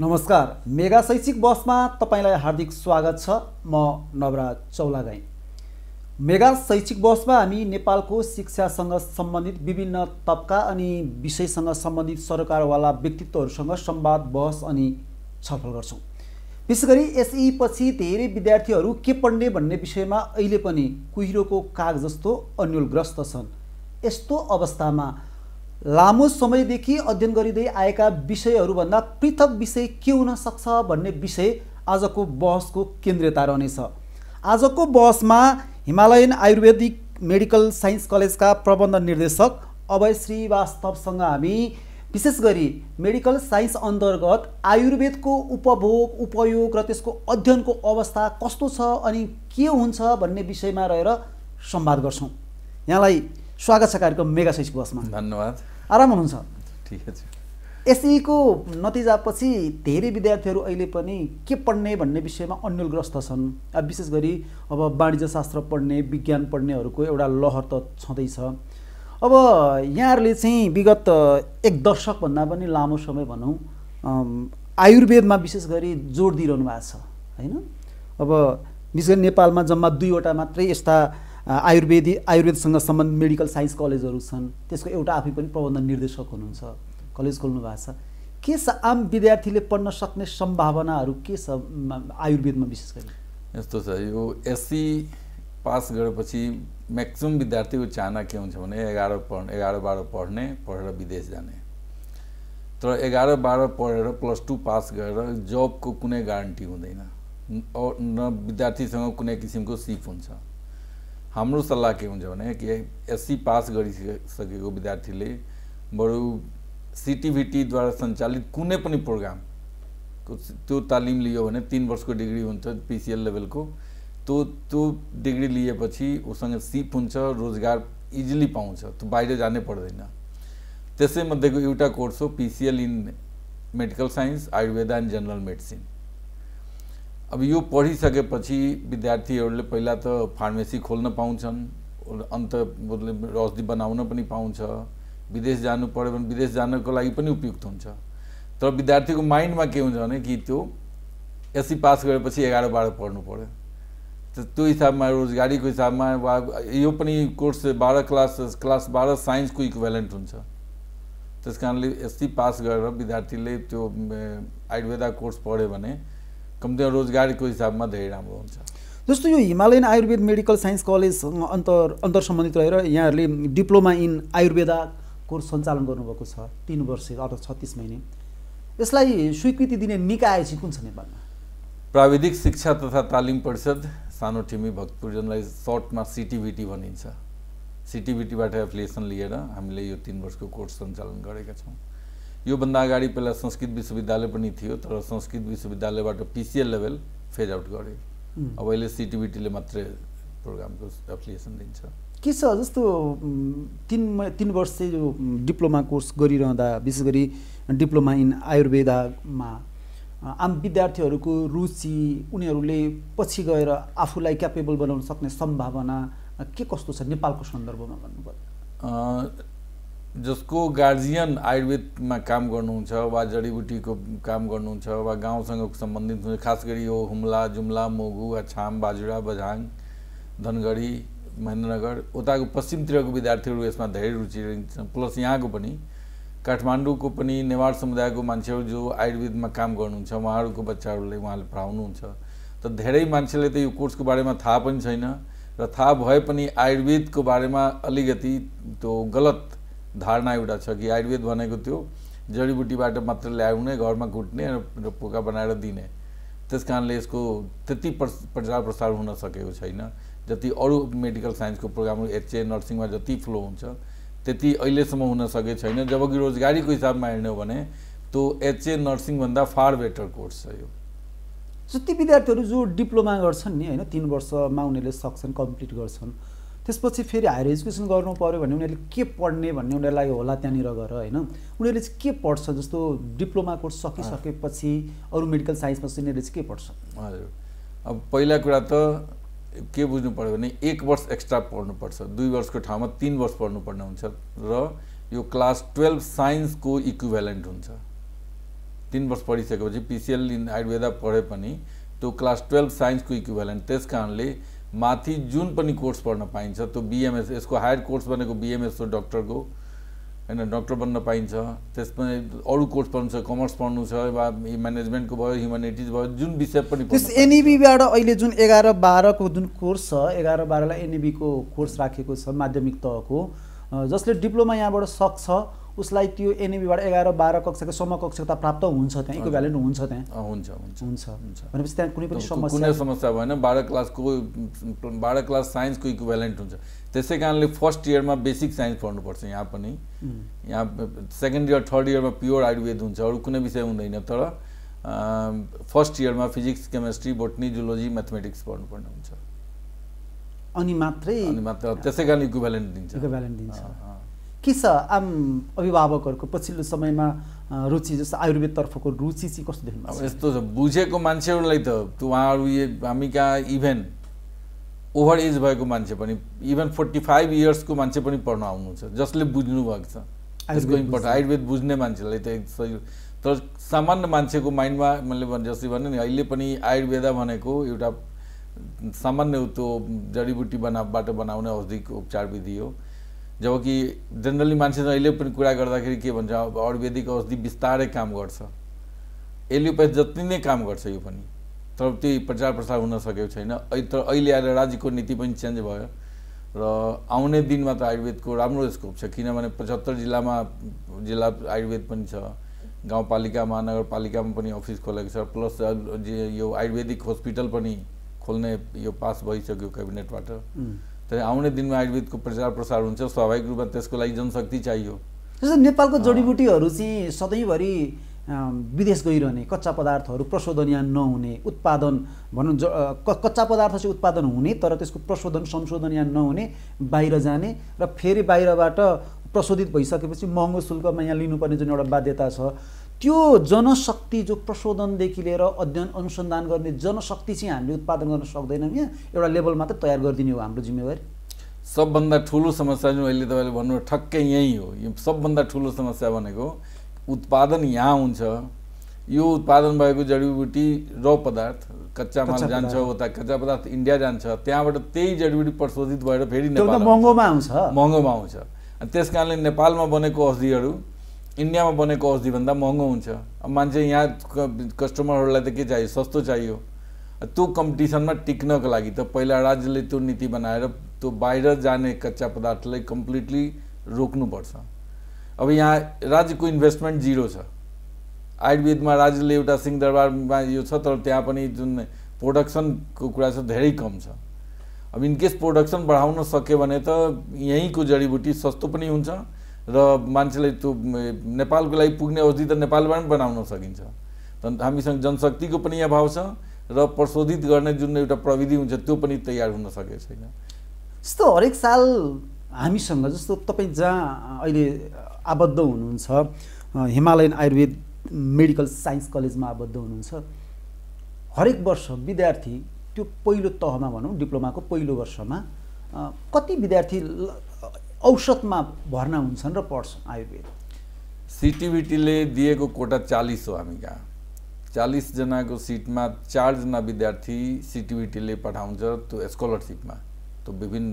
नमस्कार मेगा शैक्षिक बसमा तपाईँलाई हार्दिक स्वागत छ म नवराज चौलागाई मेगा शैक्षिक बसमा हामी नेपालको शिक्षासँग सम्बन्धित विभिन्न तबका अनि विषयसँग सम्बन्धित सरकारवाला व्यक्तित्वहरूसँग संवाद बहस अनि छलफल गर्छौँ विशेष गरी एसई पछि धेरै विद्यार्थीहरू के पढ्ने भन्ने विषयमा अहिले पनि कुहिरोको काग जस्तो अन्यलग्रस्त छन् यस्तो अवस्थामा लामो समयदेखि अध्ययन गरिँदै आएका विषयहरूभन्दा पृथक विषय के हुन सक्छ भन्ने विषय आजको बहसको केन्द्रीयता रहनेछ आजको बहसमा हिमालयन आयुर्वेदिक मेडिकल साइन्स कलेजका प्रबन्ध निर्देशक अभय श्रीवास्तवसँग हामी विशेष गरी मेडिकल साइन्स अन्तर्गत आयुर्वेदको उपभोग उपयोग र त्यसको अध्ययनको अवस्था कस्तो छ अनि के हुन्छ भन्ने विषयमा रहेर संवाद गर्छौँ यहाँलाई स्वागत छ कार्यक्रम मेगा शैक्षिक बसमा धन्यवाद आराम हुनुहुन्छ यसैको छ एसईको नतिजापछि धेरै विद्यार्थीहरू अहिले पनि के पढ्ने भन्ने विषयमा अन्यलग्रस्त छन् अब विशेष गरी अब वाणिज्यशास्त्र पढ्ने विज्ञान पढ्नेहरूको एउटा लहर त छँदैछ अब यहाँहरूले चाहिँ विगत एक दशकभन्दा पनि लामो समय भनौँ आयुर्वेदमा विशेष गरी जोड दिइरहनु भएको छ होइन अब विशेष गरी नेपालमा जम्मा दुईवटा मात्रै यस्ता आयुर्वेदी आयुर्वेदसँग सम्बन्ध मेडिकल साइन्स कलेजहरू छन् त्यसको एउटा आफै पनि प्रबन्ध निर्देशक हुनुहुन्छ कलेज खोल्नु भएको छ के छ आम विद्यार्थीले पढ्न सक्ने सम्भावनाहरू के छ आयुर्वेदमा विशेष गरी यस्तो छ यो एससी पास गरेपछि म्याक्सिमम् विद्यार्थीको चाहना के हुन्छ भने एघार पढ्ने एघार बाह्र पढ्ने पढेर विदेश जाने तर एघार बाह्र पढेर प्लस टू पास गरेर जबको कुनै ग्यारेन्टी हुँदैन न विद्यार्थीसँग कुनै किसिमको सिप हुन्छ हाम्रो सल्लाह के हुन्छ भने कि एससी पास गरिसकेको विद्यार्थीले बरु सिटिभिटीद्वारा सञ्चालित कुनै पनि प्रोग्रामको त्यो तालिम लियो भने तिन वर्षको डिग्री हुन्छ पिसिएल लेभलको त्यो त्यो डिग्री लिएपछि उसँग सिप हुन्छ रोजगार इजिली पाउँछ त्यो बाहिर जानै पर्दैन त्यसैमध्येको एउटा कोर्स हो PCL in medical science Ayurveda and general medicine अब यो पढिसकेपछि विद्यार्थीहरूले पहिला त फार्मेसी खोल्न पाउँछन् अन्त औषधि बनाउन पनि पाउँछ विदेश जानु पऱ्यो भने विदेश जानको लागि पनि उपयुक्त हुन्छ तर विद्यार्थीको माइन्डमा के हुन्छ भने कि त्यो एससी पास गरेपछि एघार बाह्र पढ्नु पऱ्यो त्यो हिसाबमा रोजगारीको हिसाबमा वा यो पनि कोर्स बाह्र क्लास क्लास बाह्र साइन्सको इक्वेलेन्ट हुन्छ त्यस कारणले एससी पास गरेर विद्यार्थीले त्यो आयुर्वेदा कोर्स पढ्यो भने कम्तीमा रोजगारीको हिसाबमा धेरै राम्रो हुन्छ जस्तो यो हिमालयन आयुर्वेद मेडिकल साइन्स कलेजसँग अन्तर अन्तर सम्बन्धित रहेर यहाँहरूले डिप्लोमा इन आयुर्वेदा कोर्स सञ्चालन गर्नुभएको छ तिन वर्ष अर्थात् छत्तिस महिने यसलाई स्वीकृति दिने निकाय चाहिँ कुन छ नेपालमा प्राविधिक शिक्षा तथा तालिम परिषद सानो ठिमी भक्तपुरजनलाई सर्टमा सिटिभिटी भनिन्छ सिटिभिटीबाट एप्लिकेसन लिएर हामीले यो तिन वर्षको कोर्स सञ्चालन गरेका छौँ योभन्दा अगाडि पहिला संस्कृत विश्वविद्यालय पनि थियो तर संस्कृत विश्वविद्यालयबाट पिसिएल लेभल फेज आउट गरे अब अहिले सिटिबिटीले मात्रै प्रोग्रामको एप्लिकेसन दिन्छ के छ जस्तो तिन तिन वर्ष चाहिँ यो डिप्लोमा कोर्स गरिरहँदा विशेष गरी डिप्लोमा इन आयुर्वेदामा आम विद्यार्थीहरूको रुचि उनीहरूले पछि गएर आफूलाई क्यापेबल बनाउन सक्ने सम्भावना के कस्तो छ नेपालको सन्दर्भमा भन्नुपर्दा जसको गार्जियन आयुर्वेदमा काम गर्नुहुन्छ वा जडीबुटीको काम गर्नुहुन्छ वा गाउँसँग सम्बन्धित हुन्छ खास गरी यो हुम्ला जुम्ला मोगु वा छाम बाजुरा बझाङ धनगढी महेन्द्रनगर उताको पश्चिमतिरको विद्यार्थीहरू यसमा धेरै रुचि लिन्छन् प्लस यहाँको पनि काठमाडौँको पनि नेवार समुदायको मान्छेहरू जो आयुर्वेदमा काम गर्नुहुन्छ उहाँहरूको बच्चाहरूले उहाँले पढाउनुहुन्छ त धेरै मान्छेले त यो कोर्सको बारेमा थाहा पनि छैन र थाहा भए पनि आयुर्वेदको बारेमा अलिकति त्यो गलत धारणा एउटा छ कि आयुर्वेद भनेको त्यो जडीबुटीबाट मात्र ल्याउने घरमा कुट्ने र पोका बनाएर दिने त्यस कारणले यसको त्यति प्रचार प्रसार हुन सकेको छैन जति अरू मेडिकल साइन्सको प्रोग्रामहरू एचएन नर्सिङमा जति फ्लो हुन्छ त्यति अहिलेसम्म हुन सकेको छैन जब कि रोजगारीको हिसाबमा हेर्ने हो भने त्यो एचए नर्सिङभन्दा फार बेटर कोर्स छ यो जति विद्यार्थीहरू जो डिप्लोमा गर्छन् नि होइन तिन वर्षमा उनीहरूले सक्छन् कम्प्लिट गर्छन् त्यसपछि फेरि हायर एजुकेसन गर्नु पऱ्यो भने उनीहरूले के पढ्ने भन्ने उनीहरूलाई होला त्यहाँनिर गएर होइन उनीहरूले चाहिँ के पढ्छ जस्तो डिप्लोमा कोर्स सकिसकेपछि अरू मेडिकल साइन्समा चाहिँ उनीहरूले चाहिँ के पढ्छ हजुर अब पहिला कुरा त के बुझ्नु पऱ्यो भने एक वर्ष एक्स्ट्रा पढ्नुपर्छ दुई वर्षको ठाउँमा तिन वर्ष पढ्नुपर्ने हुन्छ र यो क्लास टुवेल्भ साइन्सको इक्विभ्यालेन्ट हुन्छ तिन वर्ष पढिसकेपछि पिसिएल इन आयुर्वेदा पढे पनि त्यो क्लास टुवेल्भ साइन्सको इक्विभ्यालेन्ट त्यस कारणले माथि जुन पनि कोर्स पढ्न पाइन्छ त्यो बिएमएस यसको हायर कोर्स भनेको बिएमएस हो डक्टरको होइन डक्टर बन्न पाइन्छ त्यसमा अरू कोर्स पढ्नु छ कमर्स पढ्नु छ वा म्यानेजमेन्टको भयो ह्युमेनिटिज भयो जुन विषय पनि त्यस एनइबीबाट e अहिले जुन एघार बाह्रको जुन कोर्स छ एघार बाह्रलाई एनइबीको e कोर्स राखेको छ माध्यमिक तहको जसले डिप्लोमा यहाँबाट सक्छ उसलाई त्यो एनएबीबाट एघार बाह्र कक्षाको समकक्षता प्राप्त हुन्छ त्यहाँ भ्यालेन्ट हुन्छ त्यहाँ हुन्छ हुन्छ हुन्छ भनेपछि त्यहाँ कुनै पनि समस्या कुनै समस्या भएन बाह्र क्लासको बाह्र क्लास साइन्सको भ्यालेन्ट हुन्छ त्यसै कारणले फर्स्ट इयरमा बेसिक साइन्स पढ्नुपर्छ यहाँ पनि यहाँ सेकेन्ड इयर थर्ड इयरमा प्योर आयुर्वेद हुन्छ अरू कुनै विषय हुँदैन तर फर्स्ट इयरमा physics chemistry botany zoology mathematics पढ्नुपर्ने हुन्छ अनि मात्रै अनि मात्र त्यसै कारण इक्वेलेन्ट दिन्छ इक्वेलेन्ट दिन्छ के छ आम अभिभावकहरूको पछिल्लो समयमा रुचि जस्तो आयुर्वेदतर्फको रुचि चाहिँ कस्तो देख्नु अब यस्तो छ बुझेको मान्छेहरूलाई त उहाँहरू हामी कहाँ इभेन ओभर एज भएको मान्छे पनि इभन फोर्टी फाइभ इयर्सको मान्छे पनि पढ्न आउनुहुन्छ जसले बुझ्नुभएको छ त्यसको इम्पोर्टेन्ट आयुर्वेद बुझ्ने मान्छेलाई त तर सामान्य मान्छेको माइन्डमा मैले जस्तै भने नि अहिले पनि आयुर्वेद भनेको एउटा सामान्य त्यो जडीबुटी बनाबाट बनाउने औषधिको उपचार विधि हो जबकि जेनरली मान्छे अहिले पनि कुरा गर्दाखेरि के भन्छ अब आयुर्वेदिक औषधि बिस्तारै काम गर्छ एलोप्याथ जति नै काम गर्छ यो पनि तर त्यही प्रचार प्रसार हुन सकेको छैन तर अहिले आएर राज्यको नीति पनि चेन्ज भयो र आउने दिनमा त आयुर्वेदको राम्रो स्कोप छ किनभने पचहत्तर जिल्लामा जिल्ला आयुर्वेद पनि छ गाउँपालिका महानगरपालिकामा पनि अफिस खोलेको छ प्लस यो आयुर्वेदिक हस्पिटल पनि खोल्ने यो पास भइसक्यो क्याबिनेटबाट तर आउने दिनमा आयुर्वेदको प्रचार प्रसार हुन्छ स्वाभाविक रूपमा त्यसको लागि जनशक्ति चाहियो जस्तो नेपालको जडीबुटीहरू चाहिँ सधैँभरि विदेश गइरहने कच्चा पदार्थहरू प्रशोधन नहुने उत्पादन भनौँ ज कच्चा पदार्थ चाहिँ उत्पादन हुने तर त्यसको प्रशोधन संशोधन यहाँ नहुने बाहिर जाने र फेरि बाहिरबाट प्रशोधित भइसकेपछि महँगो शुल्कमा यहाँ लिनुपर्ने जुन एउटा बाध्यता छ त्यो जनशक्ति जो प्रशोधनदेखि लिएर अध्ययन अनुसन्धान गर्ने जनशक्ति चाहिँ हामीले उत्पादन गर्न सक्दैनौँ यहाँ एउटा लेभल मात्र तयार गरिदिने हो हाम्रो जिम्मेवारी सबभन्दा ठुलो समस्या जुन अहिले तपाईँले भन्नु ठक्कै यहीँ हो यो सबभन्दा ठुलो समस्या भनेको उत्पादन यहाँ हुन्छ यो उत्पादन भएको जडीबुटी र पदार्थ कच्चा माल जान्छ उता कच्चा पदार्थ इन्डिया जान्छ त्यहाँबाट त्यही जडीबुटी प्रशोधित भएर फेरि महँगोमा आउँछ महँगोमा आउँछ त्यस कारणले नेपालमा बनेको औषधिहरू इन्डियामा बनेको औषधिभन्दा महँगो हुन्छ अब मान्छे यहाँ कस्टमरहरूलाई त के चाहियो सस्तो चाहियो त्यो कम्पिटिसनमा टिक्नको लागि त पहिला राज्यले त्यो नीति बनाएर त्यो बाहिर जाने कच्चा पदार्थलाई कम्प्लिटली रोक्नुपर्छ अब यहाँ राज्यको इन्भेस्टमेन्ट जिरो छ आयुर्वेदमा राज्यले एउटा सिंहदरबारमा यो छ तर त्यहाँ पनि जुन प्रोडक्सनको कुरा छ धेरै कम छ अब इनकेस प्रोडक्सन बढाउन सक्यो भने त यहीँको जडीबुटी सस्तो पनि हुन्छ र मान्छेले त्यो नेपालको लागि पुग्ने औषधि त नेपालबाट पनि बनाउन सकिन्छ हामीसँग जनशक्तिको पनि अभाव छ र प्रशोधित गर्ने जुन एउटा प्रविधि हुन्छ त्यो पनि तयार हुन सकेको छैन जस्तो हरेक साल हामीसँग जस्तो तपाईँ जहाँ अहिले आबद्ध हुनुहुन्छ हिमालयन आयुर्वेद मेडिकल साइन्स कलेजमा आबद्ध हुनुहुन्छ हरेक वर्ष विद्यार्थी त्यो पहिलो तहमा भनौँ डिप्लोमाको पहिलो वर्षमा कति विद्यार्थी औसतमा भर्ना हुन्छन् र पढ्छन् आयुर्वेद सिटिभिटीले दिएको कोटा चालिस हो हामी कहाँ चालिसजनाको सिटमा चारजना विद्यार्थी सिटिभिटीले पठाउँछ त्यो स्कलरसिपमा त्यो विभिन्न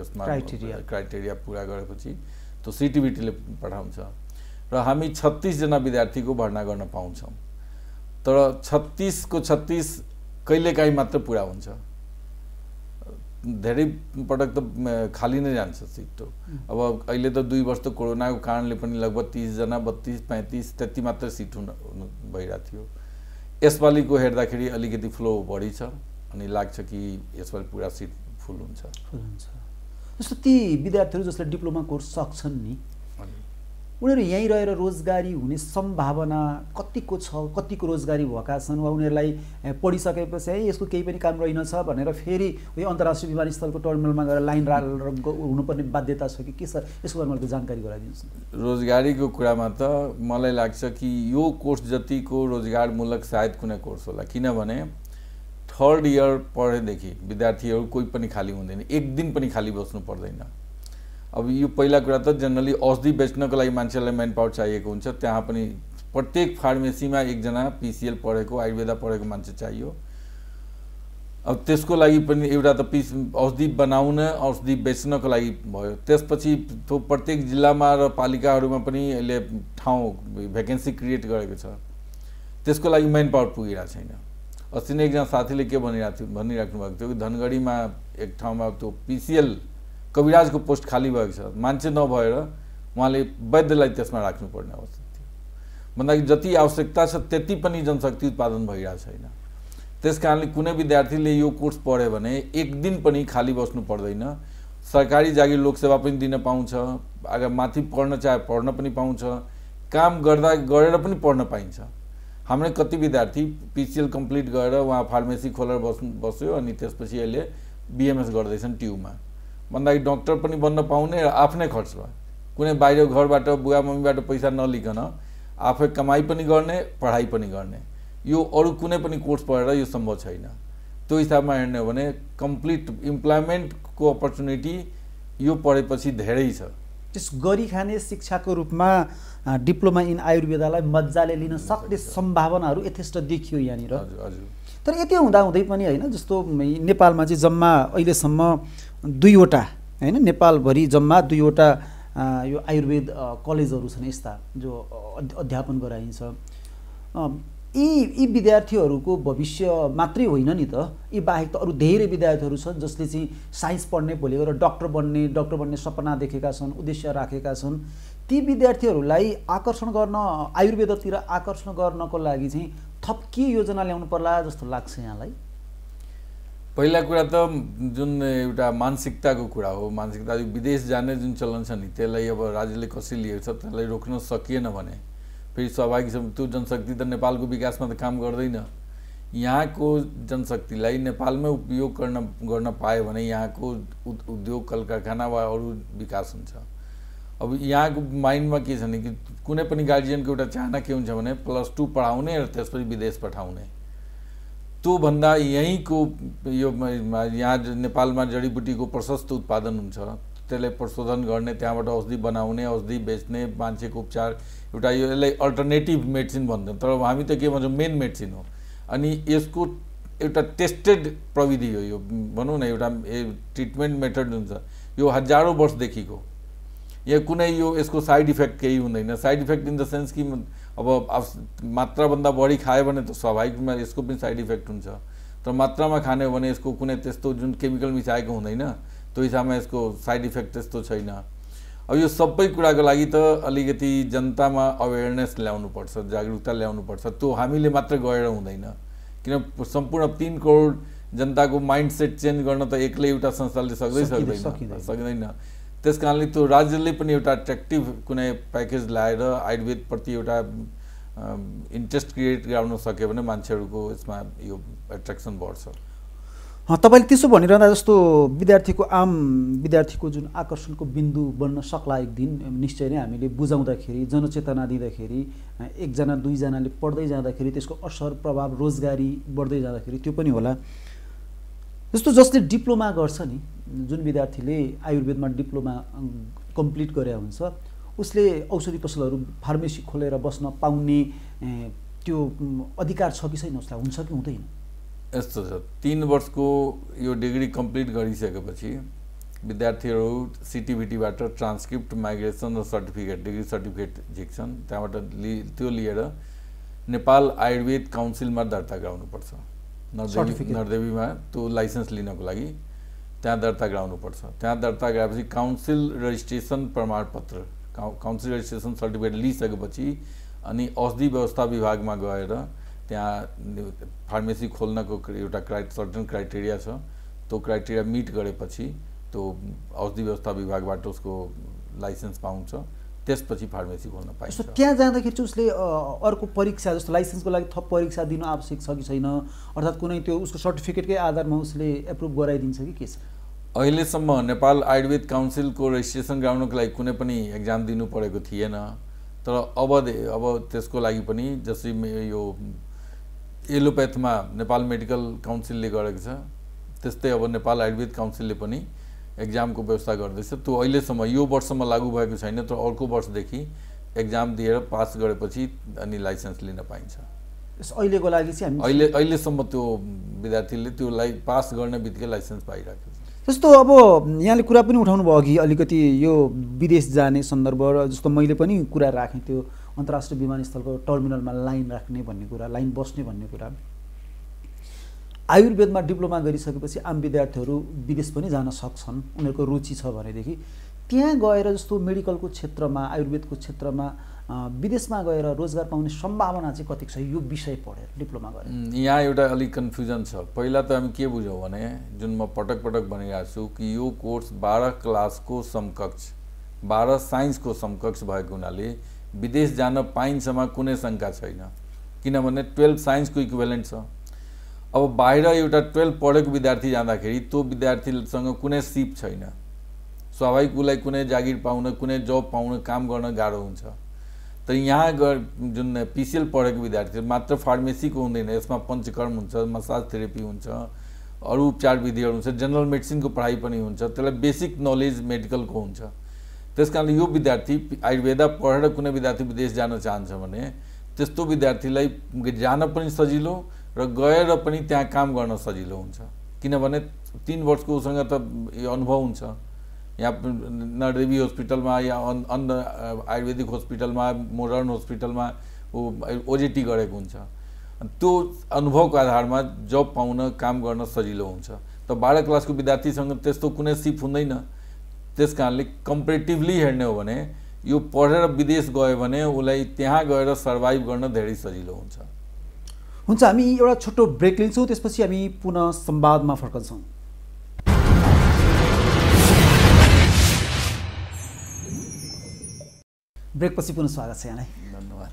यसमा क्राइटेरिया क्राइटेरिया पुरा गरेपछि त्यो सिटिभिटीले पठाउँछ र हामी छत्तिसजना विद्यार्थीको भर्ना गर्न पाउँछौँ तर छत्तिसको छत्तिस कहिलेकाहीँ मात्र पुरा हुन्छ धेरै पटक त खाली नै जान्छ सिट हो अब अहिले त दुई वर्ष त कोरोनाको कारणले पनि लगभग तिसजना बत्तिस पैँतिस त्यति मात्र सिट हुन भइरहेको थियो यसपालिको हेर्दाखेरि अलिकति फ्लो बढी छ अनि लाग्छ कि यसपालि पुरा सिट फुल हुन्छ फुल हुन्छ जस्तो ती विद्यार्थीहरू जसले डिप्लोमा कोर्स सक्छन् नि उनीहरू यहीँ रहेर रोजगारी हुने सम्भावना कतिको छ कतिको रोजगारी भएका छन् वा उनीहरूलाई पढिसकेपछि है यसको केही पनि काम रहेनछ भनेर फेरि उयो अन्तर्राष्ट्रिय विमानस्थलको टर्मिनलमा गएर लाइन हुनुपर्ने बाध्यता छ कि के छ यसको बारेमा अलिकति जानकारी गराइदिनुहोस् रोजगारीको कुरामा त मलाई लाग्छ कि यो कोर्स जतिको रोजगारमूलक सायद कुनै कोर्स होला किनभने थर्ड इयर पढेदेखि विद्यार्थीहरू कोही पनि खाली हुँदैन एक दिन पनि खाली बस्नु पर्दैन अब यो पहिला कुरा त जेनरली औषधि बेच्नको लागि मान्छेलाई म्यान पावर चाहिएको हुन्छ त्यहाँ पनि प्रत्येक फार्मेसीमा एकजना पिसिएल पढेको आयुर्वेदा पढेको मान्छे चाहियो अब त्यसको लागि पनि एउटा त पिस औषधि बनाउन औषधि बेच्नको लागि भयो त्यसपछि त्यो प्रत्येक जिल्लामा र पालिकाहरूमा पनि अहिले ठाउँ भ्याकेन्सी क्रिएट गरेको छ त्यसको लागि मेन पावर पुगिरहेको छैन अस्ति नै एकजना साथीले के भनिरहेको थियो भनिराख्नु भएको थियो कि धनगढीमा एक ठाउँमा त्यो पिसिएल कविराजको पोस्ट खाली भएको छ मान्छे नभएर उहाँले वैद्यलाई त्यसमा राख्नुपर्ने अवस्था थियो भन्दाखेरि जति आवश्यकता छ त्यति पनि जनशक्ति उत्पादन भइरहेको छैन त्यस कारणले कुनै विद्यार्थीले यो कोर्स पढ्यो भने एक दिन पनि खाली बस्नु पर्दैन सरकारी जागिर लोकसेवा पनि दिन पाउँछ अगर माथि पढ्न चाहे पढ्न पनि पाउँछ काम गर्दा गरेर पनि पढ्न पाइन्छ हाम्रो कति विद्यार्थी पिसिएल कम्प्लिट गरेर उहाँ फार्मेसी खोलेर बस्नु बस्यो अनि त्यसपछि अहिले बिएमएस गर्दैछन् ट्युमा भन्दाखेरि डक्टर पनि बन्न पाउने र आफ्नै खर्चमा कुनै बाहिर घरबाट बुवा मम्मीबाट पैसा नलिकन आफै कमाइ पनि गर्ने पढाइ पनि गर्ने यो अरू कुनै पनि कोर्स पढेर यो सम्भव छैन त्यो हिसाबमा हेर्ने हो भने कम्प्लिट इम्प्लोइमेन्टको अपर्च्युनिटी यो पढेपछि धेरै छ त्यस खाने शिक्षाको रूपमा डिप्लोमा इन आयुर्वेदालाई मजाले लिन सक्ने सम्भावनाहरू यथेष्ट देखियो यहाँनिर हजुर तर यति हुँदाहुँदै पनि होइन जस्तो नेपालमा चाहिँ जम्मा अहिलेसम्म दुईवटा होइन नेपालभरि जम्मा दुईवटा यो आयुर्वेद कलेजहरू छन् यस्ता जो अध्यापन गराइन्छ यी यी विद्यार्थीहरूको भविष्य मात्रै होइन नि त यी बाहेक त अरू धेरै विद्यार्थीहरू छन् जसले चाहिँ साइन्स पढ्ने भोलि र डक्टर बन्ने डक्टर बन्ने सपना देखेका छन् उद्देश्य राखेका छन् ती विद्यार्थीहरूलाई आकर्षण गर्न आयुर्वेदतिर आकर्षण गर्नको लागि चाहिँ थप के योजना ल्याउनु पर्ला जस्तो लाग्छ यहाँलाई पहिला कुरा त जुन एउटा मानसिकताको कुरा हो मानसिकता विदेश जाने जुन चलन छ नि त्यसलाई अब राज्यले कसरी लिएको छ त्यसलाई रोक्न सकिएन भने फेरि सहभागीसम्म त्यो जनशक्ति त नेपालको विकासमा त काम गर्दैन यहाँको जनशक्तिलाई नेपालमै उपयोग गर्न गर्न पायो भने यहाँको उद्योग कल कारखाना वा अरू विकास हुन्छ अब यहाँको माइन्डमा के छ भने कि कुनै पनि गार्जियनको एउटा चाहना के हुन्छ भने प्लस टू पढाउने र त्यसपछि विदेश पठाउने त्योभन्दा यहीँको यो यहाँ नेपालमा जडीबुटीको प्रशस्त उत्पादन हुन्छ त्यसलाई प्रशोधन गर्ने त्यहाँबाट औषधि बनाउने औषधि बेच्ने मान्छेको उपचार एउटा यो यसलाई अल्टरनेटिभ मेडिसिन भन्छौँ तर हामी त के भन्छौँ मेन मेडिसिन हो अनि यसको एउटा टेस्टेड प्रविधि हो यो भनौँ न एउटा ट्रिटमेन्ट मेथड हुन्छ यो हजारौँ वर्षदेखिको यहाँ कुनै यो यसको साइड इफेक्ट केही हुँदैन side effect in the sense कि अब मात्राभन्दा बढी खायो भने त स्वाभाविक रूपमा यसको पनि साइड इफेक्ट हुन्छ तर मात्रामा खाने हो भने यसको कुनै त्यस्तो जुन केमिकल मिसाएको हुँदैन त्यो हिसाबमा यसको साइड इफेक्ट त्यस्तो छैन अब यो सबै कुराको लागि त अलिकति जनतामा अवेरनेस ल्याउनुपर्छ जागरुकता ल्याउनुपर्छ त्यो हामीले मात्र गएर हुँदैन किन सम्पूर्ण तिन करोड जनताको माइन्ड सेट चेन्ज गर्न त एक्लै एउटा संस्थाले सक्दै सक्दैन सक्दैन त्यस कारणले त्यो राज्यले पनि एउटा एट्र्याक्टिभ कुनै प्याकेज ल्याएर आयुर्वेदप्रति एउटा इन्ट्रेस्ट क्रिएट गराउन सक्यो भने मान्छेहरूको यसमा यो एट्र्याक्सन बढ्छ तपाईँले त्यसो भनिरहँदा जस्तो विद्यार्थीको आम विद्यार्थीको जुन आकर्षणको बिन्दु बन्न सक्ला एक दिन निश्चय नै हामीले बुझाउँदाखेरि जनचेतना दिँदाखेरि एकजना दुईजनाले पढ्दै जाँदाखेरि त्यसको असर प्रभाव रोजगारी बढ्दै जाँदाखेरि त्यो पनि होला जस्तो जसले डिप्लोमा गर्छ नि जुन विद्यार्थीले आयुर्वेदमा डिप्लोमा कम्प्लिट गरे हुन्छ उसले औषधि पसलहरू फार्मेसी खोलेर बस्न पाउने त्यो अधिकार छ कि छैन उसलाई हुन्छ कि हुँदैन यस्तो छ तिन वर्षको यो डिग्री कम्प्लिट गरिसकेपछि विद्यार्थीहरू सिटिभिटीबाट ट्रान्सक्रिप्ट माइग्रेसन र सर्टिफिकेट डिग्री सर्टिफिकेट झिक्छन् त्यहाँबाट लि त्यो लिएर नेपाल आयुर्वेद काउन्सिलमा दर्ता गराउनुपर्छ नर्देवी नर्देवीमा त्यो लाइसेन्स लिनको लागि त्यहाँ दर्ता गराउनुपर्छ त्यहाँ दर्ता गराएपछि काउन्सिल रेजिस्ट्रेसन प्रमाणपत्र काउ काउन्सिल रेजिस्ट्रेसन सर्टिफिकेट लिइसकेपछि अनि औषधि व्यवस्था विभागमा गएर त्यहाँ फार्मेसी खोल्नको एउटा क्राइ सर्टन क्राइटेरिया छ त्यो क्राइटेरिया मिट गरेपछि त्यो औषधि व्यवस्था विभागबाट उसको लाइसेन्स पाउँछ त्यसपछि फार्मेसी खोल्न पाइन्छ त्यहाँ जाँदाखेरि चाहिँ उसले अर्को परीक्षा जस्तो लाइसेन्सको लागि थप परीक्षा दिनु आवश्यक छ कि छैन अर्थात् कुनै त्यो उसको सर्टिफिकेटकै आधारमा उसले एप्रुभ गराइदिन्छ कि के छ अहिलेसम्म नेपाल आयुर्वेद काउन्सिलको रेजिस्ट्रेसन गराउनको लागि कुनै पनि एक्जाम दिनु परेको थिएन तर अब अब त्यसको लागि पनि जसरी यो एलोप्याथमा नेपाल मेडिकल काउन्सिलले गरेको छ त्यस्तै अब नेपाल आयुर्वेद काउन्सिलले पनि एक्जामको व्यवस्था गर्दैछ त्यो अहिलेसम्म यो वर्षमा लागू भएको छैन तर अर्को वर्षदेखि एक्जाम दिएर पास गरेपछि अनि लाइसेन्स लिन पाइन्छ अहिलेको लागि चाहिँ अहिले अहिलेसम्म त्यो विद्यार्थीले त्यो लाइ पास गर्ने बित्तिकै लाइसेन्स पाइरहेको जस्तो अब यहाँले कुरा पनि उठाउनु भयो अघि अलिकति यो विदेश जाने सन्दर्भ र जस्तो मैले पनि कुरा राखेँ त्यो अन्तर्राष्ट्रिय विमानस्थलको टर्मिनलमा लाइन राख्ने भन्ने कुरा लाइन बस्ने भन्ने कुरा आयुर्वेदमा डिप्लोमा गरिसकेपछि आम विद्यार्थीहरू विदेश पनि जान सक्छन् उनीहरूको रुचि छ भनेदेखि त्यहाँ गएर जस्तो मेडिकलको क्षेत्रमा आयुर्वेदको क्षेत्रमा विदेशमा गएर रोजगार पाउने सम्भावना चाहिँ कति छ यो विषय पढेर डिप्लोमा गरेर यहाँ एउटा अलिक कन्फ्युजन छ पहिला त हामी के बुझौँ भने जुन म पटक पटक भनिरहेको छु कि यो कोर्स बाह्र क्लासको समकक्ष बाह्र साइन्सको समकक्ष भएको हुनाले विदेश जान पाइन्छमा कुनै शङ्का छैन किनभने टुवेल्भ साइन्सको इक्वेलेन्ट छ अब बाहिर एउटा टुवेल्भ पढेको विद्यार्थी जाँदाखेरि त्यो विद्यार्थीसँग कुनै सिप छैन स्वाभाविक उसलाई कुनै जागिर पाउन कुनै जब पाउन काम गर्न गाह्रो हुन्छ तर यहाँ गएर जुन पिसिएल पढेको विद्यार्थी मात्र फार्मेसीको हुँदैन यसमा पञ्चकर्म हुन्छ मसाज थेरापी हुन्छ अरू उपचार विधिहरू हुन्छ जेनरल मेडिसिनको पढाइ पनि हुन्छ त्यसलाई बेसिक नलेज मेडिकलको हुन्छ त्यस कारणले यो विद्यार्थी आयुर्वेदा पढेर कुनै विद्यार्थी विदेश जान चाहन्छ भने त्यस्तो विद्यार्थीलाई जान पनि सजिलो र गएर पनि त्यहाँ काम गर्न सजिलो हुन्छ किनभने तिन वर्षको उसँग त अनुभव हुन्छ या नरदेवी हस्पिटलमा या अन् अन्य आयुर्वेदिक हस्पिटलमा मोडर्न हस्पिटलमा ऊ ओजिटी गरेको हुन्छ त्यो अनुभवको आधारमा जब पाउन काम गर्न सजिलो हुन्छ त बाह्र क्लासको विद्यार्थीसँग त्यस्तो कुनै सिप हुँदैन त्यस कारणले कम्पेरिटिभली हेर्ने हो भने यो पढेर विदेश गयो भने उसलाई त्यहाँ गएर सर्भाइभ गर्न धेरै सजिलो हुन्छ हुन्छ हामी एउटा छोटो ब्रेक लिन्छौँ त्यसपछि हामी पुनः संवादमा फर्कन्छौँ ब्रेकपछि पुनः स्वागत छ यहाँलाई धन्यवाद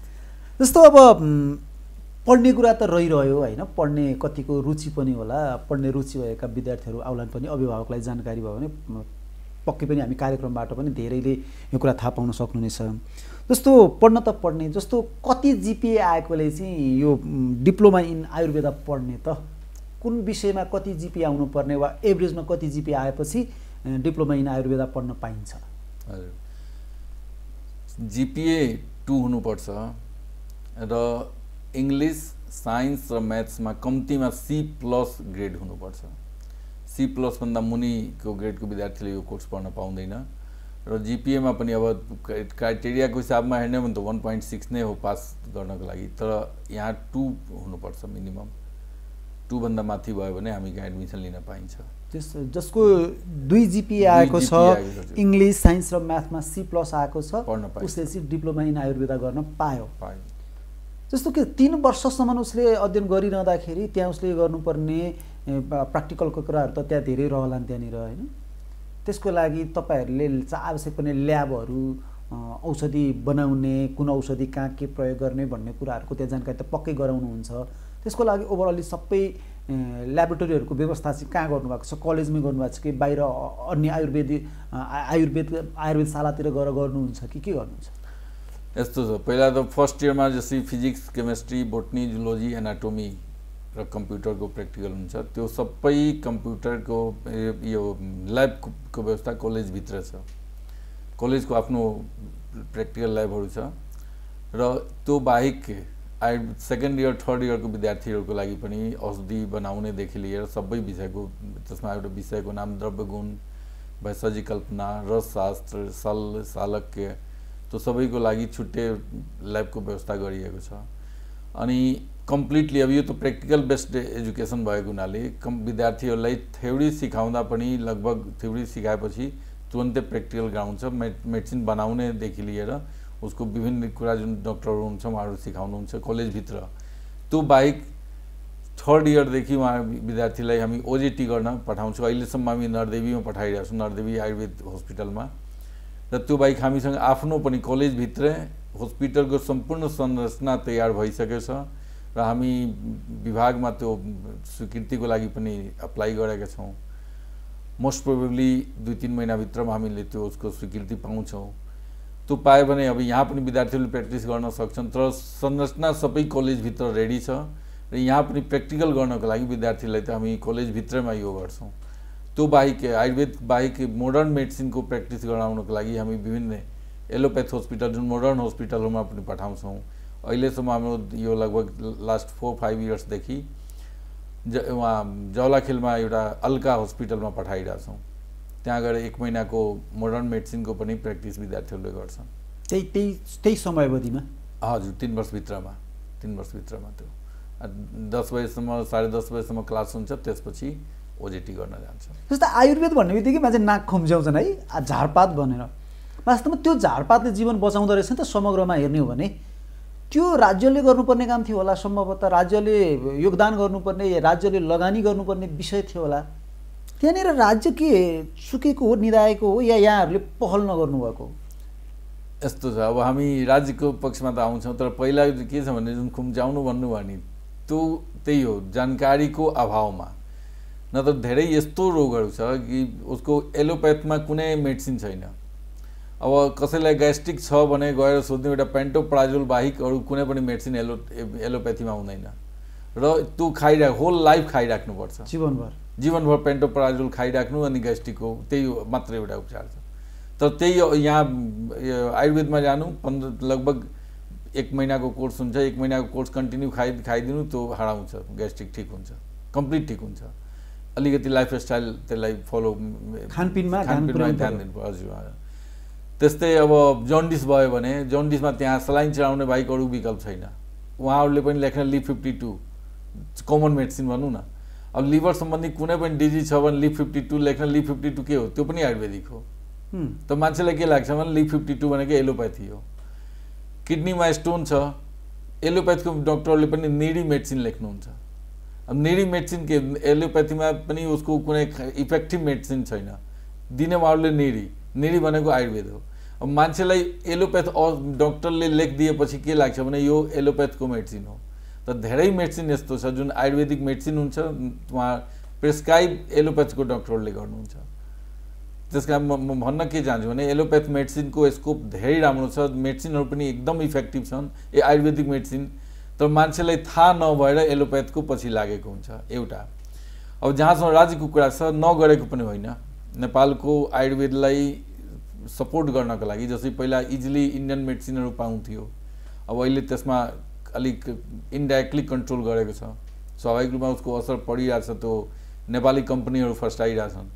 जस्तो अब पढ्ने कुरा त रहिरह्यो होइन पढ्ने कतिको रुचि पनि होला पढ्ने रुचि भएका विद्यार्थीहरू आउला पनि अभिभावकलाई जानकारी भयो भने पक्कै पनि हामी कार्यक्रमबाट पनि धेरैले यो कुरा थाहा पाउन सक्नुहुनेछ जस्तो पढ्न त पढ्ने जस्तो कति जिपिए आएकोले चाहिँ यो डिप्लोमा इन आयुर्वेद पढ्ने त कुन विषयमा कति जिपिए आउनुपर्ने वा एभरेजमा कति जिपिए आएपछि डिप्लोमा इन आयुर्वेद पढ्न पाइन्छ हजुर जिपिए टू हुनुपर्छ र इङ्ग्लिस साइन्स र म्याथ्समा कम्तीमा सी प्लस ग्रेड हुनुपर्छ सी प्लसभन्दा मुनिको ग्रेडको विद्यार्थीले यो कोर्स पढ्न पाउँदैन र जिपिएमा पनि अब क्राइटेरियाको हिसाबमा हेर्ने हो भने त वान पोइन्ट सिक्स नै हो पास गर्नको लागि तर यहाँ टू हुनुपर्छ मिनिमम टूभन्दा माथि भयो भने हामी एडमिसन लिन पाइन्छ त्यस जसको दुई जिपिए आएको छ इङ्ग्लिस साइन्स र म्याथमा सी प्लस आएको छ उसले चाहिँ डिप्लोमा इन आयुर्वेदा गर्न पायो जस्तो कि तिन वर्षसम्म उसले अध्ययन गरिरहँदाखेरि त्यहाँ उसले गर्नुपर्ने प्र्याक्टिकलको कुराहरू त त्यहाँ धेरै रहलान् त्यहाँनिर होइन त्यसको लागि तपाईँहरूले आवश्यक पर्ने ल्याबहरू औषधि बनाउने कुन औषधि कहाँ के प्रयोग गर्ने भन्ने कुराहरूको त्यहाँ जानकारी त पक्कै गराउनुहुन्छ त्यसको लागि ओभरअली सबै ल्याबोरेटोरीहरूको व्यवस्था चाहिँ कहाँ गर्नुभएको छ कलेजमै गर्नुभएको छ कि बाहिर अन्य आयुर्वेदिक आयुर्वेद आयुर्वेदशालातिर गएर गर्नुहुन्छ कि के गर्नुहुन्छ यस्तो छ पहिला त फर्स्ट इयरमा जस्तै physics chemistry botany zoology anatomy र कम्प्युटरको प्र्याक्टिकल हुन्छ त्यो सबै कम्प्युटरको यो ल्याबको व्यवस्था कलेजभित्र छ कलेजको आफ्नो प्र्याक्टिकल ल्याबहरू छ र त्यो बाहेक आई सेकेन्ड इयर थर्ड इयरको विद्यार्थीहरूको लागि पनि औषधि बनाउनेदेखि लिएर सबै विषयको त्यसमा एउटा विषयको नाम द्रव्यगुण गुण कल्पना रसशास्त्र सल शालक्य त्यो सबैको लागि छुट्टै ल्याबको व्यवस्था गरिएको छ अनि कम्प्लिटली अब यो त प्र्याक्टिकल बेस्ड एजुकेसन भएको हुनाले कम् विद्यार्थीहरूलाई थ्योरी सिकाउँदा पनि लगभग थ्योरी सिकाएपछि तुरन्तै प्र्याक्टिकल ग्राउन्ड छ मेडिसिन बनाउनेदेखि लिएर उसको विभिन्न कुरा जुन डक्टरहरू हुन्छ उहाँहरू सिकाउनुहुन्छ कलेजभित्र त्यो बाहेक थर्ड इयरदेखि उहाँ विद्यार्थीलाई हामी ओजेटी गर्न पठाउँछौँ अहिलेसम्म हामी नरदेवीमा पठाइरहेको छौँ नरदेवी आयुर्वेद हस्पिटलमा र त्यो बाहेक हामीसँग आफ्नो पनि कलेजभित्रै हस्पिटलको सम्पूर्ण संरचना तयार भइसकेको छ र हामी विभागमा त्यो स्वीकृतिको लागि पनि अप्लाई गरेका छौँ मोस्ट प्रोबेब्ली दुई तिन महिनाभित्रमा हामीले त्यो उसको स्वीकृति पाउँछौँ त्यो पायो भने अब यहाँ पनि विद्यार्थीहरूले प्र्याक्टिस गर्न सक्छन् तर संरचना सबै कलेजभित्र रेडी छ र यहाँ पनि प्र्याक्टिकल गर्नको लागि विद्यार्थीलाई त हामी कलेजभित्रमा यो गर्छौँ त्यो बाहेक आयुर्वेद बाहेक मोडर्न मेडिसिनको प्र्याक्टिस गराउनको लागि हामी विभिन्न एलोप्याथ हस्पिटल जुन मोडर्न हस्पिटलहरूमा पनि पठाउँछौँ अहिलेसम्म हाम्रो यो लगभग लास्ट फोर फाइभ इयर्सदेखि ज उहाँ जौलाखेलमा एउटा अल्का हस्पिटलमा पठाइरहेछौँ त्यहाँ गएर एक महिनाको मोडर्न मेडिसिनको पनि प्र्याक्टिस विद्यार्थीहरूले गर्छन् त्यही त्यही त्यही समय अवधिमा हजुर तिन वर्षभित्रमा तिन वर्षभित्रमा त्यो दस बजीसम्म साढे दस बजीसम्म क्लास हुन्छ त्यसपछि ओजेटी गर्न जान्छ जस्तै आयुर्वेद भन्ने बित्तिकै मान्छे नाक खुम्ज्याउँछन् है झारपात भनेर वास्तवमा त्यो झारपातले जीवन बचाउँदो रहेछ नि त समग्रमा हेर्ने हो भने त्यो राज्यले गर्नुपर्ने काम थियो होला सम्भवतः राज्यले योगदान गर्नुपर्ने राज्यले लगानी गर्नुपर्ने विषय थियो होला त्यहाँनिर राज्य के सुकेको हो निधाएको हो या यहाँहरूले पहल नगर्नुभएको भएको यस्तो छ अब हामी राज्यको पक्षमा त आउँछौँ तर पहिला के छ भने जुन खुम्चाउनु भन्नुभयो नि त्यो त्यही हो जानकारीको अभावमा नत्र धेरै यस्तो रोगहरू छ कि उसको एलोप्याथमा कुनै मेडिसिन छैन अब कसैलाई ग्यास्ट्रिक छ भने गएर सोध्नु एउटा पेन्टो प्राजोल बाहेक अरू कुनै पनि मेडिसिन एलो एलोप्याथीमा हुँदैन र त्यो खाइरा होल लाइफ खाइराख्नुपर्छ जीवनभर जीवनभर पराजुल खाइराख्नु अनि ग्यास्ट्रिक हो त्यही मात्र एउटा उपचार छ तर त्यही यहाँ आयुर्वेदमा जानु पन्ध्र लगभग एक महिनाको कोर्स हुन्छ एक महिनाको कोर्स कन्टिन्यू खाइ खाइदिनु त्यो हराउँछ ग्यास्ट्रिक ठिक हुन्छ कम्प्लिट ठिक हुन्छ अलिकति लाइफस्टाइल त्यसलाई फलो खानपिनमा खानपिनमा ध्यान दिनुपर्छ हजुर त्यस्तै अब जन्डिस भयो भने जन्डिसमा त्यहाँ सलाइन चढाउने बाहेक अरू विकल्प छैन उहाँहरूले पनि लेख्ने Liv fifty two common medicine भनौँ न अब लिभर सम्बन्धी कुनै पनि डिजिज छ भने लिभ फिफ्टी टू लेख्न लिभ फिफ्टी टू के हो त्यो पनि आयुर्वेदिक हो त मान्छेलाई के लाग्छ भने लिभ फिफ्टी टू भनेको एलोप्याथी हो किडनीमा स्टोन छ एलोप्याथीको डक्टरले पनि निडी मेडिसिन लेख्नुहुन्छ अब निडी मेडिसिन के एलोप्याथीमा पनि उसको कुनै इफेक्टिभ मेडिसिन छैन दिने उहाँहरूले निडी निडी भनेको आयुर्वेद हो अब मान्छेलाई एलोप्याथ डक्टरले लेखिदिएपछि के लाग्छ भने यो एलोप्याथको मेडिसिन हो त धेरै मेडिसिन यस्तो छ जुन आयुर्वेदिक मेडिसिन हुन्छ उहाँ प्रिस्क्राइब एलोप्याथीको डक्टरले गर्नुहुन्छ त्यस कारण म भन्न के चाहन्छु भने एलोप्याथ मेडिसिनको स्कोप धेरै राम्रो छ मेडिसिनहरू पनि एकदम इफेक्टिभ छन् ए आयुर्वेदिक मेडिसिन तर मान्छेलाई थाहा नभएर एलोप्याथको पछि लागेको हुन्छ एउटा अब जहाँसम्म राज्यको कुरा छ नगरेको पनि होइन नेपालको आयुर्वेदलाई सपोर्ट गर्नको लागि जस्तै पहिला इजिली इन्डियन मेडिसिनहरू पाउँथ्यो अब अहिले त्यसमा अलिक इन्डाइरेक्टली कन्ट्रोल गरेको छ स्वाभाविक रूपमा उसको असर पडिरहेछ त्यो नेपाली कम्पनीहरू फस्टाइरहेछन्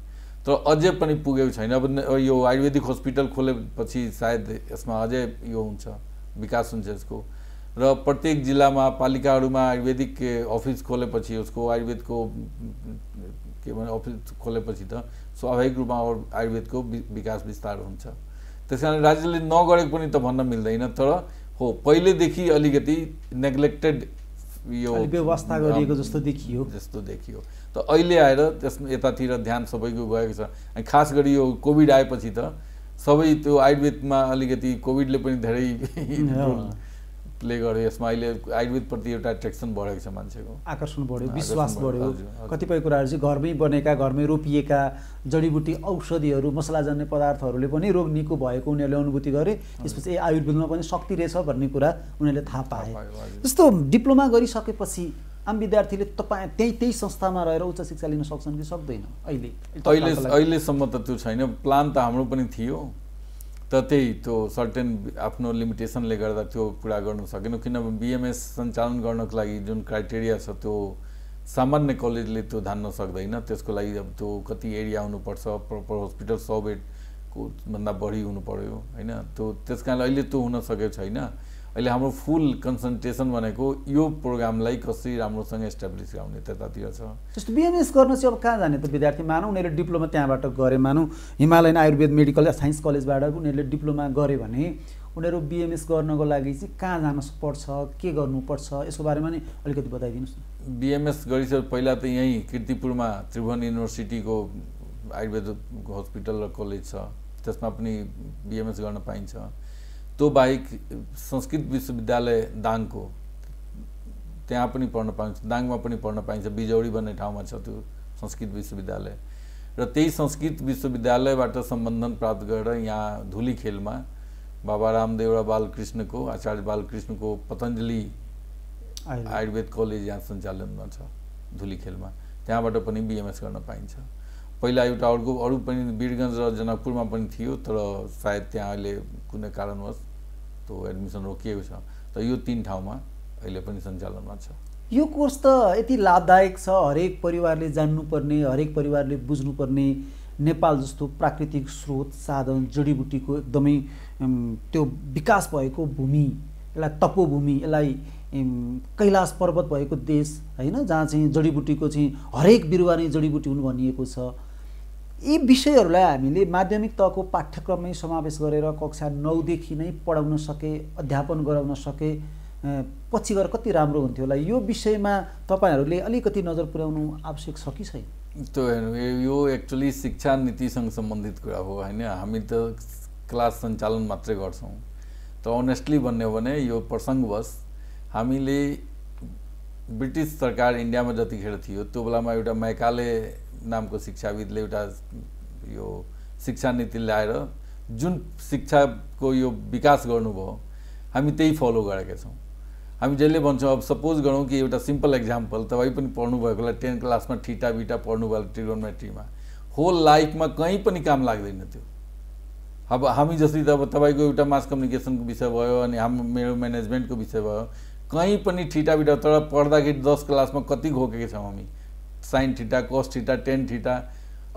तर अझै पनि पुगेको छैन अब यो आयुर्वेदिक हस्पिटल खोलेपछि सायद यसमा अझै यो हुन्छ विकास हुन्छ यसको र प्रत्येक जिल्लामा पालिकाहरूमा आयुर्वेदिक अफिस खोलेपछि उसको आयुर्वेदको के भने अफिस खोलेपछि त स्वाभाविक रूपमा आयुर्वेदको विकास विस्तार हुन्छ त्यस कारण राज्यले नगरेको पनि त भन्न मिल्दैन तर हो पहिलेदेखि अलिकति नेग्लेक्टेड यो व्यवस्था गरिएको जस्तो देखियो जस्तो देखियो त अहिले आएर त्यस यतातिर ध्यान सबैको गएको छ अनि खास गरी यो कोभिड आएपछि त सबै त्यो आयुर्वेदमा अलिकति कोभिडले पनि धेरै ले गर्यो यसमा अहिले आयुर्वेदप्रति एउटा एट्र्याक्सन बढेको छ मान्छेको आकर्षण बढ्यो विश्वास बढ्यो कतिपय कुराहरू चाहिँ घरमै बनेका घरमै रोपिएका जडीबुटी औषधिहरू मसला जान्ने पदार्थहरूले पनि रोग निको भएको उनीहरूले अनुभूति गरे त्यसपछि ए आयुर्वेदमा पनि शक्ति रहेछ भन्ने कुरा उनीहरूले थाहा पाए जस्तो डिप्लोमा गरिसकेपछि आम विद्यार्थीले तपाईँ त्यही त्यही संस्थामा रहेर उच्च शिक्षा लिन सक्छन् कि सक्दैन अहिले अहिलेसम्म त त्यो छैन प्लान त हाम्रो पनि थियो त त्यही त्यो सर्टेन आफ्नो लिमिटेसनले गर्दा त्यो पुरा गर्नु सकेन किनभने बिएमएस सञ्चालन गर्नको लागि जुन क्राइटेरिया छ त्यो सामान्य कलेजले त्यो धान्न सक्दैन त्यसको लागि अब त्यो कति एरिया हुनुपर्छ प्रपर हस्पिटल सौ बेडको भन्दा बढी हुनु पऱ्यो होइन त्यो त्यस कारणले अहिले त्यो हुन सकेको छैन अहिले हाम्रो फुल कन्सन्ट्रेसन भनेको यो प्रोग्रामलाई कसरी राम्रोसँग इस्टाब्लिस गराउने त्यतातिर छ जस्तो बिएमएस गर्न चाहिँ अब कहाँ जाने त विद्यार्थी मानौँ उनीहरूले डिप्लोमा त्यहाँबाट गरे मानौँ हिमालयन आयुर्वेद मेडिकल साइन्स कलेजबाट उनीहरूले डिप्लोमा गरे भने उनीहरू बिएमएस गर्नको लागि चाहिँ कहाँ जान पर्छ के गर्नुपर्छ यसको बारेमा नि अलिकति बताइदिनुहोस् न बिएमएस गरिसके पहिला त यहीँ किर्तिपुरमा त्रिभुवन युनिभर्सिटीको आयुर्वेद हस्पिटल र कलेज छ त्यसमा पनि बिएमएस गर्न पाइन्छ त्यो बाहेक संस्कृत विश्वविद्यालय दाङको त्यहाँ पनि पढ्न पाइन्छ दाङमा पनि पढ्न पाइन्छ बिजौडी भन्ने ठाउँमा छ त्यो संस्कृत विश्वविद्यालय र त्यही संस्कृत विश्वविद्यालयबाट सम्बन्धन प्राप्त गरेर यहाँ खेलमा बाबा रामदेव र बालकृष्णको आचार्य बालकृष्णको पतञ्जली आयुर्वेद कलेज यहाँ सञ्चालनमा छ खेलमा त्यहाँबाट पनि बिएमएस गर्न पाइन्छ पहिला एउटा अर्को अरू पनि वीरगन्ज र जनकपुरमा पनि थियो तर सायद त्यहाँ अहिले कुनै कारणवश त्यो एडमिसन रोकिएको छ त यो तिन ठाउँमा अहिले पनि सञ्चालनमा छ यो कोर्स त यति लाभदायक छ हरेक परिवारले जान्नुपर्ने हरेक परिवारले बुझ्नुपर्ने नेपाल जस्तो प्राकृतिक स्रोत साधन जडीबुटीको एकदमै त्यो विकास भएको भूमि यसलाई तपोभूमि यसलाई कैलाश पर्वत भएको देश होइन जहाँ चाहिँ जडीबुटीको चाहिँ हरेक बिरुवा नै जडीबुटी हुनु भनिएको छ यी विषयहरूलाई हामीले माध्यमिक तहको पाठ्यक्रममै समावेश गरेर कक्षा नौदेखि नै पढाउन सके अध्यापन गराउन सके पछि गएर कति राम्रो हुन्थ्यो होला यो विषयमा तपाईँहरूले अलिकति नजर पुर्याउनु आवश्यक छ कि छैन त्यो हेर्नु यो एक्चुली शिक्षा नीतिसँग सम्बन्धित कुरा हो होइन हामी त क्लास सञ्चालन मात्रै गर्छौँ तर अनेस्टली भन्यो भने यो प्रसङ्गवश हामीले ब्रिटिस सरकार इन्डियामा जतिखेर थियो त्यो बेलामा एउटा मैकाले नामको शिक्षाविदले एउटा यो शिक्षा नीति ल्याएर जुन शिक्षाको यो विकास गर्नुभयो हामी त्यही फलो गरेका छौँ हामी जहिले भन्छौँ अब सपोज गरौँ कि एउटा सिम्पल एक्जाम्पल तपाईँ पनि होला टेन क्लासमा ठिटा बिटा पढ्नुभयो ट्रिगोनमेट्रीमा होल लाइफमा कहीँ पनि काम लाग्दैन त्यो अब हामी जसरी त अब तपाईँको एउटा मास कम्युनिकेसनको विषय भयो अनि हाम्रो मेरो म्यानेजमेन्टको विषय भयो कहीँ पनि ठिटा बिटा तर पढ्दाखेरि दस क्लासमा कति घोकेका छौँ हामी sine theta cos theta ten ठिटा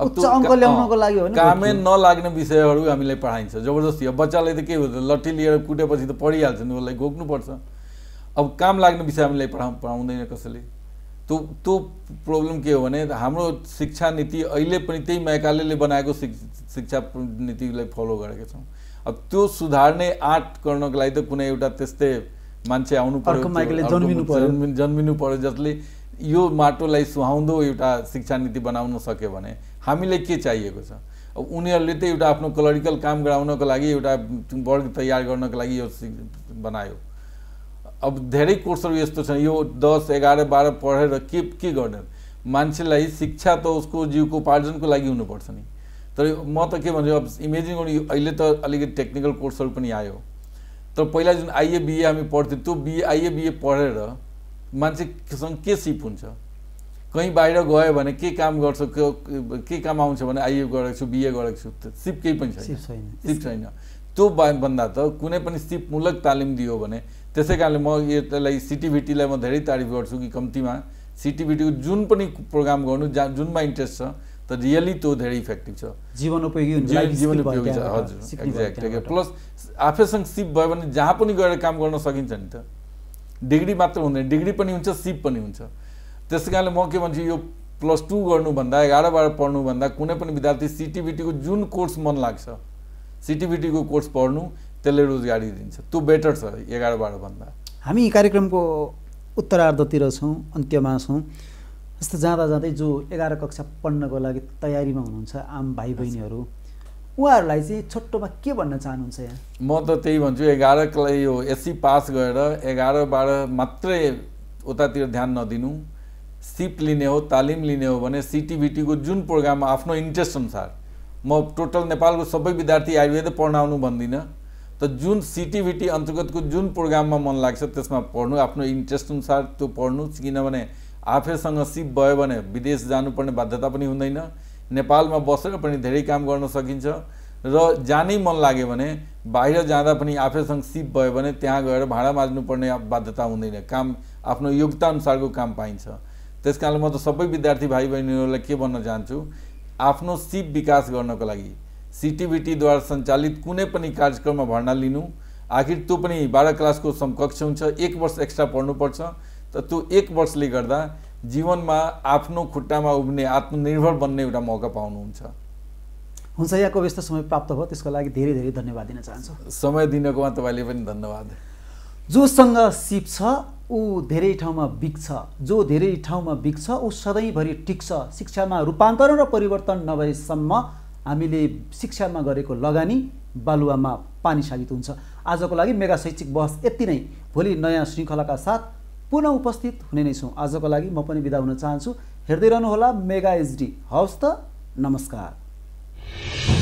अब त्यो अङ्क ल्याउनको लागि हो कामै नलाग्ने विषयहरू हामीलाई पढाइन्छ जबरजस्ती अब बच्चालाई त के हुन्छ लट्ठी लिएर कुटेपछि त पढिहाल्छ नि उसलाई घोक्नुपर्छ अब काम लाग्ने विषय हामीलाई पढा पढाउँदैन कसैले त्यो त्यो प्रब्लम के हो भने हाम्रो शिक्षा नीति अहिले पनि त्यही महाकाले बनाएको शिक्षा नीतिलाई फलो गरेका छौँ अब त्यो सुधार्ने आँट गर्नको लागि त कुनै एउटा त्यस्तै मान्छे आउनु पर्यो जन्मिनु पर्यो जन्मिनु पर्यो जसले यो माटोलाई सुहाउँदो एउटा शिक्षा नीति बनाउन सक्यो भने हामीलाई के चाहिएको छ अब उनीहरूले त एउटा आफ्नो कलरिकल काम गराउनको लागि एउटा वर्ग तयार गर्नको लागि यो बनायो अब धेरै कोर्सहरू यस्तो छन् यो दस एघार बाह्र पढेर के के गर्ने मान्छेलाई शिक्षा त उसको जीवको उपार्जनको लागि हुनुपर्छ नि तर म त के भन्छु अब इमेजिन गर्नु अहिले त अलिकति टेक्निकल कोर्सहरू पनि आयो तर पहिला जुन आइए बिए हामी पढ्थ्यौँ त्यो बिए आइए बिए पढेर मान्छेसँग के सिप हुन्छ कहीँ बाहिर गयो भने के काम गर्छ के काम आउँछ भने आइए गरेको छु बिए गरेको छु सिप केही पनि छैन सिप छैन त्यो भन्दा त कुनै पनि सिपमूलक तालिम दियो भने त्यसै कारणले म यसलाई सिटिभिटीलाई म धेरै तारिफ गर्छु कि कम्तीमा सिटिभिटीको जुन पनि प्रोग्राम गर्नु जहाँ जुनमा इन्ट्रेस्ट छ त रियली त्यो धेरै इफेक्टिभ छ जीवन उपयोगी जीवन उपयोगी छ हजुर प्लस आफैसँग सिप भयो भने जहाँ पनि गएर काम गर्न सकिन्छ नि त डिग्री मात्र हुँदैन डिग्री पनि हुन्छ सिप पनि हुन्छ त्यसै कारणले म के भन्छु यो प्लस टू गर्नुभन्दा एघार बाह्र पढ्नुभन्दा कुनै पनि विद्यार्थी सिटिबिटीको जुन कोर्स मन लाग्छ सिटिबिटीको कोर्स पढ्नु त्यसले रोजगारी दिन्छ त्यो बेटर छ एघार बाह्रभन्दा हामी कार्यक्रमको उत्तरार्धतिर छौँ अन्त्यमा छौँ जस्तो जाँदा जाँदै जो एघार कक्षा पढ्नको लागि तयारीमा हुनुहुन्छ आम भाइ बहिनीहरू उहाँहरूलाई चाहिँ छोटोमा के भन्न चाहनुहुन्छ यहाँ म त त्यही भन्छु एघारलाई यो एससी पास गरेर एघार बाह्र मात्रै उतातिर ध्यान नदिनु सिप लिने हो तालिम लिने हो भने सिटिभिटीको जुन प्रोग्राम आफ्नो इन्ट्रेस्ट अनुसार म टोटल नेपालको सबै विद्यार्थी आयुर्वेद पढ्न आउनु भन्दिनँ त जुन सिटिभिटी अन्तर्गतको जुन प्रोग्राममा मन लाग्छ त्यसमा पढ्नु आफ्नो इन्ट्रेस्ट अनुसार त्यो पढ्नु किनभने आफैसँग सिप भयो भने विदेश जानुपर्ने बाध्यता पनि हुँदैन नेपालमा बसेर पनि धेरै काम गर्न सकिन्छ र जानै मन लाग्यो भने बाहिर जाँदा पनि आफैसँग सिप भयो भने त्यहाँ गएर भाँडा माझ्नुपर्ने बाध्यता हुँदैन काम आफ्नो योग्यताअनुसारको काम पाइन्छ त्यस कारणले म त सबै विद्यार्थी भाइ बहिनीहरूलाई के भन्न चाहन्छु आफ्नो सिप विकास गर्नको लागि सिटिभिटीद्वारा सञ्चालित कुनै पनि कार्यक्रममा भर्ना लिनु आखिर त्यो पनि बाह्र क्लासको समकक्ष हुन्छ एक वर्ष एक्स्ट्रा पढ्नुपर्छ त त्यो एक वर्षले गर्दा जीवनमा आफ्नो खुट्टामा उभिने आत्मनिर्भर बन्ने एउटा मौका पाउनुहुन्छ हुन्छ यहाँको व्यस्त समय प्राप्त भयो त्यसको लागि धेरै धेरै धन्यवाद दिन चाहन्छु समय दिनकोमा तपाईँले पनि धन्यवाद जोसँग सिप छ ऊ धेरै ठाउँमा बिग्छ जो धेरै ठाउँमा बिग्छ ऊ सधैँभरि टिक्छ शिक्षामा रूपान्तरण र परिवर्तन नभएसम्म हामीले शिक्षामा गरेको लगानी बालुवामा पानी साबित हुन्छ आजको लागि मेगा शैक्षिक बहस यति नै भोलि नयाँ श्रृङ्खलाका साथ पुनः उपस्थित हुने नै छौँ आजको लागि म पनि बिदा हुन चाहन्छु हेर्दै रहनुहोला मेगा एचडी हवस् त नमस्कार